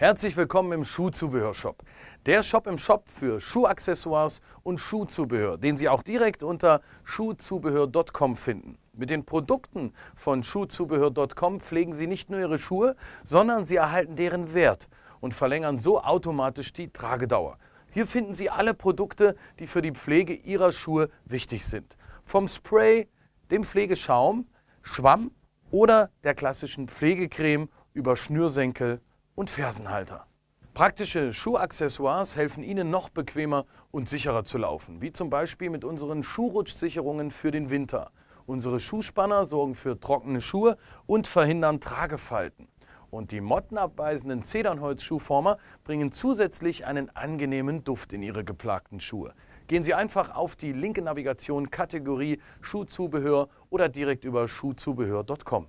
Herzlich willkommen im Schuhzubehörshop. Der Shop im Shop für Schuhaccessoires und Schuhzubehör, den Sie auch direkt unter schuhzubehör.com finden. Mit den Produkten von schuhzubehör.com pflegen Sie nicht nur Ihre Schuhe, sondern Sie erhalten deren Wert und verlängern so automatisch die Tragedauer. Hier finden Sie alle Produkte, die für die Pflege Ihrer Schuhe wichtig sind. Vom Spray, dem Pflegeschaum, Schwamm oder der klassischen Pflegecreme über Schnürsenkel und Fersenhalter. Praktische Schuhaccessoires helfen Ihnen noch bequemer und sicherer zu laufen, wie zum Beispiel mit unseren Schuhrutschsicherungen für den Winter. Unsere Schuhspanner sorgen für trockene Schuhe und verhindern Tragefalten. Und die mottenabweisenden Zedernholzschuhformer bringen zusätzlich einen angenehmen Duft in Ihre geplagten Schuhe. Gehen Sie einfach auf die linke Navigation Kategorie Schuhzubehör oder direkt über schuhzubehör.com.